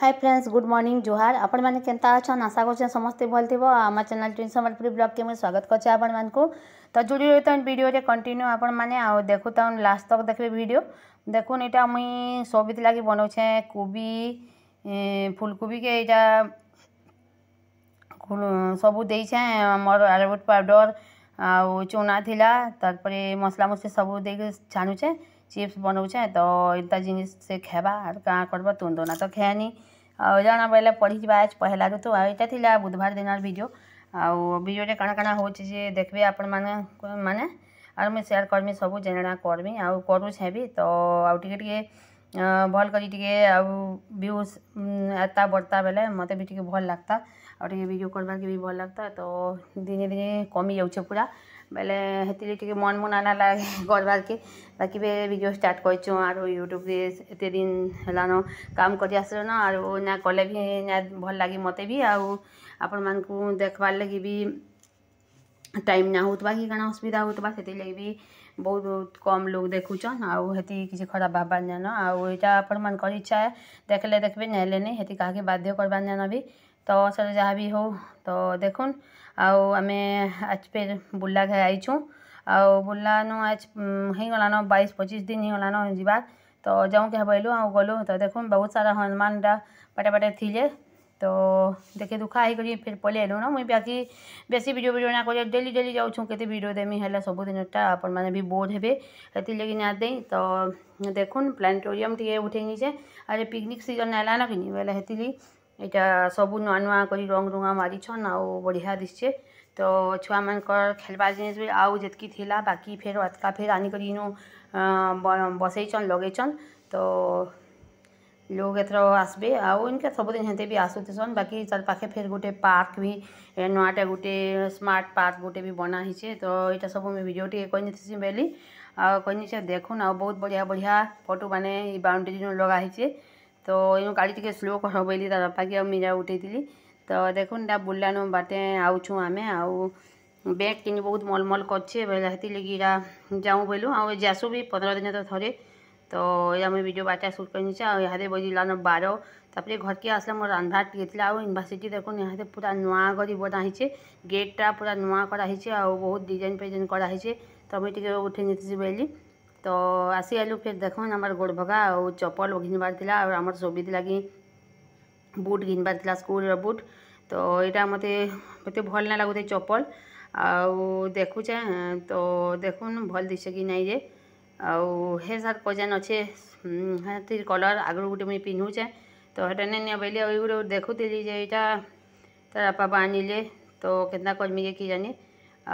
high friends good morning ଜୁହାର ଆପଣମାନେ କେନ୍ତା ଅଛନ୍ ଆଶା କରୁଛନ୍ ସମସ୍ତେ ଭଲ ଥିବ ଆମ ଚ୍ୟାନେଲ୍ ଟ୍ୱିନ୍ ସମ୍ବଲପୁରୀ ବ୍ଲଗ୍କେ ମୁଇଁ ସ୍ୱାଗତ କରୁଛେ ଆପଣମାନଙ୍କୁ ତ ଯୁଡ଼ି ରହିଥାଉନ୍ ଭିଡ଼ିଓରେ କଣ୍ଟିନ୍ୟୁ ଆପଣମାନେ ଆଉ ଦେଖୁଥାଉନ୍ ଲାଷ୍ଟ ତକ୍ ଦେଖିବେ ଭିଡ଼ିଓ ଦେଖୁନ୍ ଏଇଟା ମୁଇଁ ସବିଥି ଲାଗି ବନଉଛେ କୋବି ଫୁଲକୋବିକେ ଏଇଟା ସବୁ ଦେଇଛେଁ ମୋର ଆଲବୁଟ ପାଉଡ଼ର ଆଉ ଚୁନା ଥିଲା ତାପରେ ମସଲା ମସଲି ସବୁ ଦେଇକି ଛାଣୁଛେଁ चिप्स बनाऊे तो इनता जिन से खेबा आर क्या करब तुन दोना तो खेनी आ जाना बोले पढ़ी जावा आज पहला ऋतु आईटा बुधवार दिन भिडियो आडियो कण कण हो देखे आप मैंने आर मुझे सेयार करमी सब जेना करमी आ करूचे भी तो आउ टे भल कर एता बढ़ता बेले मत भी भल लगता आउ टे भिड करवा भल लगता तो दिने दिने कमी जाऊे पूरा ବେଲେ ହେଥିର୍ଲାଗି ଟିକେ ମନ୍ ମୁନ୍ ଆନା ଲାଗେ କର୍ବାର୍କେ ବାକି ଫେର୍ ଭିଡ଼ିଓ ଷ୍ଟାର୍ଟ୍ କରିଛୁଁ ଆରୁ ୟୁଟ୍ୟୁବ୍ରେ ଏତେ ଦିନ୍ ହେଲାନ କାମ୍ କରି ଆସିଲନ ଆରୁ ନା କଲେ ବି ନା ଭଲ୍ ଲାଗେ ମତେ ବି ଆଉ ଆପଣମାନଙ୍କୁ ଦେଖ୍ବାର୍ ଲାଗି ବି ଟାଇମ୍ ନା ହେଉଥିବା କି କାଣା ଅସୁବିଧା ହେଉଥିବା ସେଥିର୍ଲାଗି ବି ବହୁତ ବହୁତ କମ୍ ଲୋକ ଦେଖୁଛନ୍ ଆଉ ହେତି କିଛି ଖରାପ ଭାବବାର୍ ନାଇଁନ ଆଉ ଏଇଟା ଆପଣମାନଙ୍କର ଇଚ୍ଛା ଦେଖ୍ଲେ ଦେଖ୍ବେ ନାଇଁହେଲେ ନାଇଁ ହେତି କାହାକେ ବାଧ୍ୟ କର୍ବାର୍ ନାଇଁନ ବି ତ ସେଟା ଯାହା ବି ହଉ ତ ଦେଖୁନ୍ ଆଉ ଆମେ ଆଜ୍ ଫେର୍ ବୁର୍ଲା ଘାଏ ଆଇଛୁଁ ଆଉ ବୁର୍ଲାନୁ ଆଜ୍ ହେଇଗଲାନ ବାଇଶ୍ ପଚିଶ୍ ଦିନ୍ ହେଇଗଲାନ ଯିବାର୍ ତ ଯାଉଁ କାଁ ବଇଲୁ ଆଉ ଗଲୁ ତ ଦେଖୁନ୍ ବହୁତ୍ ସାରା ହନୁମାନ୍ଟା ପାଟେ ପାଟେ ଥିଲେ ତ ଦେଖି ଦୁଖା ହେଇକରି ଫେର୍ ପଲେଇ ଆଇଲୁନ ମୁଇଁ ବାକି ବେଶୀ ଭିଡ଼ିଓ ଭିଡ଼ିଓ ନାଇଁ କରି ଡେଲି ଡେଲି ଯାଉଛୁଁ କେତେ ଭିଡ଼ିଓ ଦେମି ହେଲେ ସବୁଦିନଟା ଆପଣମାନେ ବି ବୋର୍ ହେବେ ହେଥିର୍ଲାଗି ନାଇଁ ଦେଇ ତ ଦେଖୁନ୍ ପ୍ଲାନେଟୋରିୟମ୍ ଟିକେ ଉଠେଇ ନେଇଛେ ଆର୍ ପିକ୍ନିକ୍ ସିଜନ୍ ଆଇଲାନ କିନି ବେଲେ ହେଥିର୍ଲାଗି ଏଇଟା ସବୁ ନୂଆ ନୂଆ କରି ରଙ୍ଗ ରୁଙ୍ଗା ମାରିଛନ୍ ଆଉ ବଢ଼ିଆ ଦିଶୁଛେ ତ ଛୁଆମାନଙ୍କର ଖେଲ୍ବାର୍ ଜିନିଷ୍ ବି ଆଉ ଯେତ୍କି ଥିଲା ବାକି ଫେର୍ ଅଧ୍କା ଫେର୍ ଆନିକରି ଇନୁ ବସେଇଛନ୍ ଲଗେଇଛନ୍ ତ ଲୋକ୍ ଏଥର ଆସ୍ବେ ଆଉ ଇନ୍କେ ସବୁଦିନ ହେନ୍ତି ବି ଆସୁଥିସନ୍ ବାକି ତାର୍ ପାଖେ ଫେର୍ ଗୋଟେ ପାର୍କ ବି ନୂଆଟା ଗୋଟେ ସ୍ମାର୍ଟ ପାର୍କ ଗୋଟେ ବି ବନା ହେଇଛେ ତ ଇଟା ସବୁ ମୁଇଁ ଭିଡ଼ିଓ ଟିକେ କରିନେଥିସି ବେଲି ଆଉ କହିନି ସେ ଦେଖୁନ୍ ଆଉ ବହୁତ ବଢ଼ିଆ ବଢ଼ିଆ ଫଟୋମାନେ ଇ ବାଉଣ୍ଡେରୀନୁ ଲଗା ହେଇଛେ ତ ଇନୁ ଗାଡ଼ି ଟିକେ ସ୍ଲୋ କର ବୋଇଲି ତାର୍ ବାପାକେ ଆଉ ମିରା ଉଠେଇଥିଲି ତ ଦେଖୁନ୍ ଇଟା ବୁର୍ଲାନୁ ବାଟେ ଆଉଛୁଁ ଆମେ ଆଉ ବ୍ୟାଗ୍ କିନି ବହୁତ ମଲମଲ କରିଛେ ବୋଇଲେ ହେଥିର୍ଲାଗି ଇଟା ଯାଉଁ ବୋଇଲୁ ଆଉ ଯାଏସୁଁ ବି ପନ୍ଦର ଦିନେ ତ ଥରେ ତ ଇଟା ମୁଇଁ ଭିଡ଼ିଓ ବାଟା ସୁଟ୍ କରିନିଛେ ଆଉ ଇହାଦେ ବଜିଲାନ ବାର ତାପରେ ଘରକେ ଆସିଲା ମୋର ରାନ୍ଧବାର୍ ଟିକେ ଥିଲା ଆଉ ୟୁନିଭର୍ସିଟି ଦେଖୁନ୍ ଇହାଦେ ପୁରା ନୂଆ କରି ବନା ହେଇଛେ ଗେଟ୍ଟା ପୁରା ନୂଆ କରାହେଇଛେ ଆଉ ବହୁତ ଡିଜାଇନ୍ ଫିଜାଇନ୍ କରାହେଇଛେ ତ ମୁଇଁ ଟିକେ ଉଠେଇ ନେଇଥିସି ବୋଇଲି तो आसीगल फिर देख आमर गोड़ भगा आ चपल घिनबार आम सोबित लगे बुट घिनबार स्कूल बुट तो यहाँ मत मत भल ना लगुता चपल आखुचे तो देख भल दिशे कि नहीं जे आ सार कजान अच्छे हम्म, कलर आगर गोटे मुझे पिन्धुचे तो हेटा नहीं बोले गोटे देखु थी जे यहाँ तार बापा आनिले तो कितना कजमी के कि जानी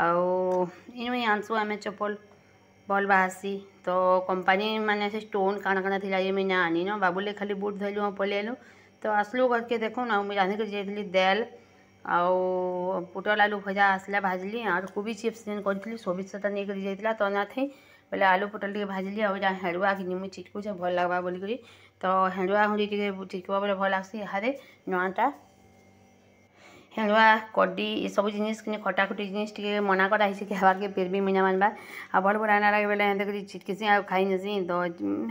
आउ इन आनसु आम चपल बल बाहसी तो कंपानी मैंने से स्टोन काण काण थी ये मुझे आनी न बाबूले खाली बुट धरल पलैल तो आसलु घर के देख ना मुझे रांधिक जाइली देल आउ पुटल आलू भजा आसला भाजली आर कोबी चिप्स जेन करी सोबी सत्ता नहीं जाइला तो ना थी बोले आलू पुटल टे भाजली आज हेड़ुआ कि मुझे चिटकुचे भल लगवा बोलिक तो हेड़ुआ हूँ टे चिटक बोले भल लगसी इतने नुआटा হেলুয়া কডি এসব জিনিস কিন্তু খটাখটি জিনিস টিকে মনা করা হয়েছে খাবারকে ফির বি মিনা মানবা আর ভাল ভাল আনা লাগে বেলে হেঁতে কিছু ছিটকিছি আর খাই নেছি তো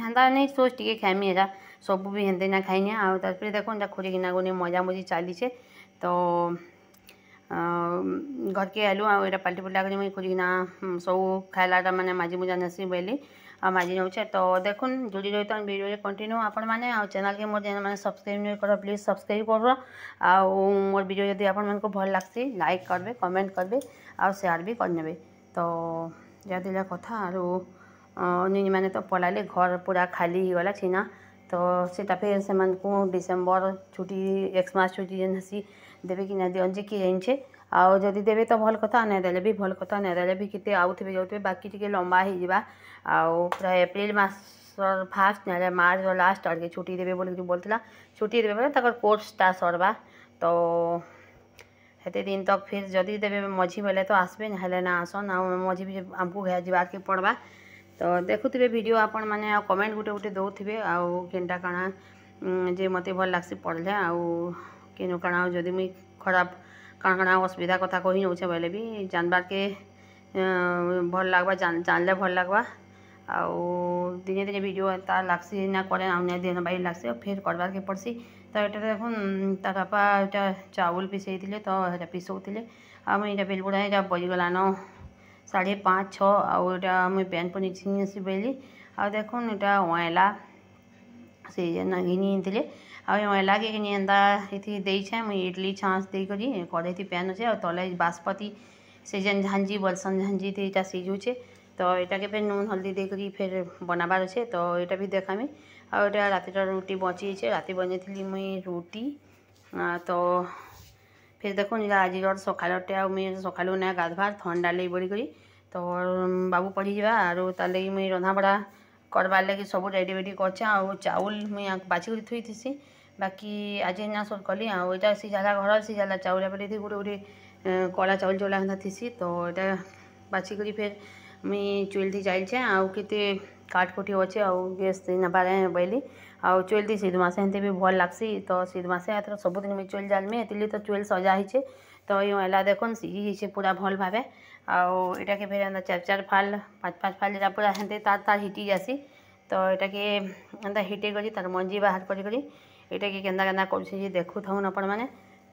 হেন্তা নেই সোচ টিকে খাইমি এটা সবু বি হেঁতে না খাইনি আর তারপরে দেখুন এটা খুঁড়ি কিনা গুনি মজামজি চালিছে তো ঘরকে আলু আর এটা পাল্টি পুল্টা করে মুই খুঁড়ি কিনা সব খাইলাটা মানে মাজি মুজা নেছি বেলি মাঝে নেছে তো দেখুন জুড়ি রহিত ভিডিওরে কন্টিনিউ আপন মানে আর চ্যানেলকে মোর মানে সবসক্রাইব নই কর প্লিজ সবসক্রাইব করব আর মোর ভিডিও যদি আপন মানকো ভাল লাগছি লাইক করবে কমেন্ট করবে আর শেয়ার বি করে নেবে তো যা দিলা কথা আর নিনি মানে তো পলালে ঘর পুরা খালি হয়ে গলা ছিনা तो सीटा फिर से डिसेम्बर छुट्टी एक्स मास छुट्टी जेन हसी देवे कि ना दिखे कि जेनचे आदि देवे तो भल कथ ना दे भी भल कथा ना दे भी कितने आउ थे जाऊ बाकी लंबा हो जा एप्रिल फास्ट ना मार्च लास्ट आर आड़े छुट्टी देवे बोल बोलता छुट्टी देवे बोले कोर्सटा सरवा तो हेते दिन तक फिर जदि देवे मझी बोले तो आसबे ना आसन ना मझी भी आमको घर जीवार पड़वा ତ ଦେଖୁଥିବେ ଭିଡ଼ିଓ ଆପଣମାନେ ଆଉ କମେଣ୍ଟ ଗୋଟେ ଗୋଟେ ଦେଉଥିବେ ଆଉ କେନ୍ଟା କାଣା ଯେ ମୋତେ ଭଲ ଲାଗ୍ସି ପଢ଼ିଲେ ଆଉ କେନୁ କାଣା ଆଉ ଯଦି ମୁଇଁ ଖରାପ କାଣା କାଣା ଅସୁବିଧା କଥା କହି ନେଉଛେ ବୋଇଲେ ବି ଜାନବାର୍କେ ଭଲ ଲାଗ୍ବା ଜାଣିଲେ ଭଲ ଲାଗ୍ବା ଆଉ ଦିନେ ଦିନେ ଭିଡ଼ିଓ ଏନ୍ତା ଲାଗ୍ସି ନା କରେ ଆଉ ନାଇଁ ଦିନ ବାଇ ଲାଗ୍ସି ଆଉ ଫେର୍ କର୍ବାର୍କେ ପଡ଼୍ସି ତ ଏଇଟା ଦେଖୁନ୍ ତା ବାପା ଏଇଟା ଚାଉଲ୍ ପିସେଇଥିଲେ ତ ହେଟା ପିସଉଥିଲେ ଆଉ ମୁଇଁ ଏଇଟା ବେଲବୁଡ଼ା ଏଇଟା ବଜିଗଲାନ সাড়ে পাঁচ ছ আর ওটা আমি প্যান্ট পরে ছিনে আসি বলি আর দেখুন এটা অয়লা সেই জন্য নিয়ে আনিলে আর ওয়লাকে ঘিনি এন্তা এটি দিয়েছে আমি ইডলি ছাঁচ দিয়ে কড়াইতে প্যান আছে আর তলে বাসপতি সেই যেন ঝাঞ্জি বলসান ঝাঞ্জিতে এটা সিজুছে তো এটাকে ফের নুন হলদি দিয়ে ফের বনাবার আছে তো এটা ভি দেখামি আর এটা রাতেটা রুটি বঁচিয়েছে রাতে বনিয়েছিলি মুই রুটি তো ଫେର୍ ଦେଖୁନ୍ ଇଟା ଆଜିରର୍ ସକାଳର୍ଟା ଆଉ ମୁଇଁ ସକାଳୁ ନାଇଁ ଗାଧ୍ବାର୍ ଥଣ୍ଡା ଲାଗି ବୋଲିକରି ତ ବାବୁ ପଢ଼ିଯିବା ଆରୁ ତାର୍ ଲାଗି ମୁଇଁ ରନ୍ଧାବଢ଼ା କର୍ବାର୍ ଲାଗି ସବୁ ରେଡ଼ି ବେଡ଼ି କରଛେ ଆଉ ଚାଉଲ୍ ମୁଇଁ ବାଛିକରି ଥୁଇଥିସି ବାକି ଆଜି ନା ସବ୍ କଲି ଆଉ ଇଟା ସିଝାଲା ଘରର୍ ସିଝାଲା ଚାଉଲ୍ ଏପଟେ ଗୁଟେ ଗୁଟେ କଳା ଚାଉଲ୍ ଚଉଲା ହେନ୍ତା ଥିସି ତ ଇଟା ବାଛିକରି ଫେର୍ ମୁଇଁ ଚୁଲ୍ଥି ଜାଲ୍ଛେ ଆଉ କେତେ କାଠକୁଟି ଅଛେ ଆଉ ଗ୍ୟାସ୍ ନେବାରେ ବଇଲି ଆଉ ଚୁଏଲ୍ ଦି ସିଧମା ସେନ୍ତି ବି ଭଲ୍ ଲାଗ୍ସି ତ ସିଧମା ସେ ଏଥର ସବୁଦିନ ମୁଇଁ ଚୁଏଲ୍ ଜାଲ୍ମି ଏଥିର୍ଲାଗି ତ ଚୁଏଲ୍ ସଜା ହେଇଛେ ତ ଇ ହେଲା ଦେଖୁନ୍ ସିଝି ହେଇଛେ ପୁରା ଭଲ୍ ଭାବେ ଆଉ ଇଟାକେ ଫେର୍ ଏନ୍ତା ଚାର୍ ଚାର୍ ଫାଲ୍ ପାଞ୍ଚ ପାଞ୍ଚ ଫାଲ୍ ଇଟା ପୁରା ହେନ୍ତି ତାର୍ ତାର୍ ହିଟି ଯାଏସି ତ ଇଟାକେ ଏନ୍ତା ହିଟେଇ କରି ତାର୍ ମଞ୍ଜି ବାହାର କରି କରି ଇଟାକେ କେନ୍ତା କେନ୍ତା କରୁଛେ ଯେ ଦେଖୁଥାଉନ୍ ଆପଣମାନେ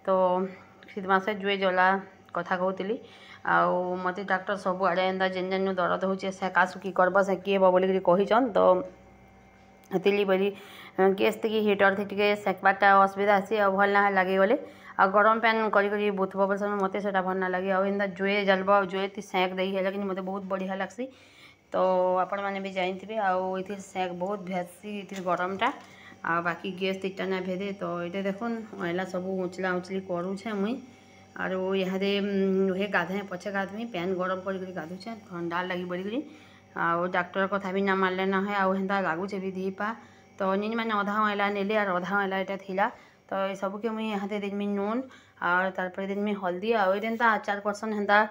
ତ ସିଧମା ସେ ଜୁଏ ଜଲା କଥା କହୁଥିଲି ଆଉ ମୋତେ ଡାକ୍ତର ସବୁଆଡ଼େ ଏନ୍ତା ଯେନ୍ ଯେନ୍ ଦରଦ ହେଉଛେ ସେକା ସୁକି କର୍ବ ସେ କିଏ ହେବ ବୋଲିକିରି କହିଛନ୍ ତ ହେଥିର୍ଲାଗି ବୋଲି ଗ୍ୟାସ୍ ଟିକେ ହିଟର୍ଥି ଟିକେ ସେକ୍ବାର୍ଟା ଅସୁବିଧା ହେସି ଆଉ ଭଲ୍ ନା ଲାଗିଗଲେ ଆଉ ଗରମ ପ୍ୟାନ୍ କରି କରି ବୁଥବ ବୋଲେ ମୋତେ ସେଟା ଭଲ୍ ନା ଲାଗେ ଆଉ ଏନ୍ତା ଜୁଏ ଜାଲ୍ବ ଆଉ ଜୁଏଥି ସେକ୍ ଦେଇ ହେଲା କିନ୍ତୁ ମୋତେ ବହୁତ ବଢ଼ିଆ ଲାଗ୍ସି ତ ଆପଣମାନେ ବି ଜାଣିଥିବେ ଆଉ ଏଥିର ସେକ୍ ବହୁତ ଭେଜ୍ସି ଏଥିର ଗରମଟା ଆଉ ବାକି ଗ୍ୟାସ୍ ତିଟା ନା ଭେଦେ ତ ଏଇଟା ଦେଖୁନ୍ ଅଇଲା ସବୁ ଉଞ୍ଚଲା ଉଞ୍ଚଲି କରୁଛେ ମୁଇଁ आरो यहाँ हे गाधे पचे गाधमी पैन गरम कराधुचन थंडार लगे बढ़ी आउ डाक्टर कथा भी ना मारे ना आउ हेन्ता लगुचे भी दीपा तो निज मैंने अधा अँला ने आर अधा अँला ये थी तो ये सब के मुई यहाँ देमी नून आर तार देमी हल्दी आउ ये आचार करसन हेन्ता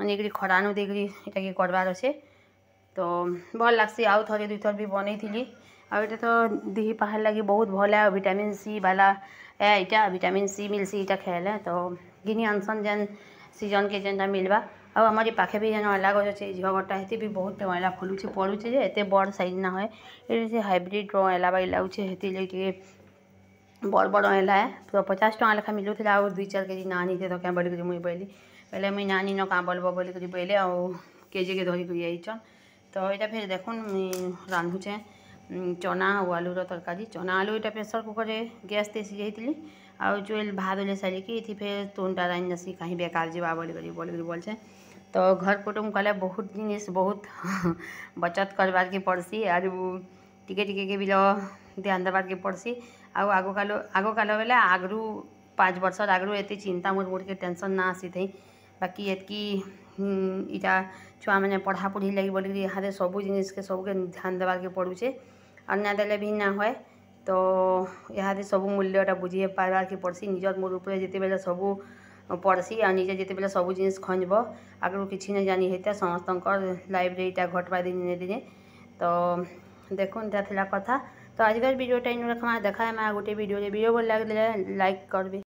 नहीं खड़ानु देखी करवार अच्छे तो भल लग्सी आउ थे दुई थर भी बनई थी आईटा तो दीह पहाड़ लगे बहुत भल है भिटामिन सी बाला ए यहाँ भिटामिन सी मिलसी ये खेले तो ଘିନି ଆନସନ୍ ଯେନ୍ ସିଜନ୍କେ ଯେନ୍ଟା ମିଲ୍ବା ଆଉ ଆମର ଏ ପାଖେ ବି ଯେନ୍ ଅଁଳା ଗଛ ଅଛେ ଝିଅ ଗଟା ହେତି ବି ବହୁତ ଅଁଳା ଫୁଲୁଛେ ପଡ଼ୁଛେ ଯେ ଏତେ ବଡ଼ ସାଇଜ୍ ନା ହଏ ଏଠି ସେ ହାଇବ୍ରିଡ଼୍ର ଅଁଳା ବାଗି ଲାଗୁଛେ ହେଥିର୍ଲାଗି ଟିକେ ବଡ଼ ବଡ଼ ଅଁଳା ଏ ତ ପଚାଶ ଟଙ୍କା ଲେଖା ମିଲୁଥିଲା ଆଉ ଦୁଇ ଚାରି କେଜି ନା ଆନିଛେ ତ କାଁ ବୋଲିକରି ମୁଇଁ ବୋଇଲି ବୋଇଲେ ମୁଇଁ ନା ଆନିନ କାଁ ବୋଲବ ବୋଲିକରି ବୋଇଲେ ଆଉ କେଜିକେ ଧରିକରି ଆଇଛନ୍ ତ ଇଟା ଫେର୍ ଦେଖୁନ୍ ମୁଇଁ ରାନ୍ଧୁଛେଁ चना आ आलु तरकारी चना आलु ये प्रेसर कुकर गैस सी जाइली आउ चुएल भात होने सारे कि टा रान जासी कहीं बेकार जीवा बोल कर बोल कर बोल तो घर कुटुम कले बहुत जिनिस बहुत बचत करवार के पड़सी आर टिके टिके के बिल ध्यान देवार के पड़सी आउ आग काल आग काल बेले आगु पाँच बर्ष आगु ये चिंता मोर मोटे टेनसन ना आसी थे बाकी इटा छुआ मैंने पढ़ापढ़ी लगी बोल यहाँ सब जिनिस के सबके ध्यान देवार के पड़ूचे અને આ દેલે ભી ના હોય તો યહારે સબુ મૂલ્યટા બુજીય પારલ કે પડસી નિજર મૂળ રૂપરે જેતે ભેલા સબુ પડસી આ નીચે જેતે ભેલા સબુ જીન્સ ખંજબો આગર કીચી ન જાનિ હૈ તા સમસ્તં કો લાઈબ્રેરી તા ઘટ પા દીને દેને તો દેખોન જા થિલા કથા તો આજગર વિડિયો ટાઈન રખમા દેખાય મે આ ગોટી વિડિયો દે વિડિયો બોલ લાગ લે લાઈક કર દે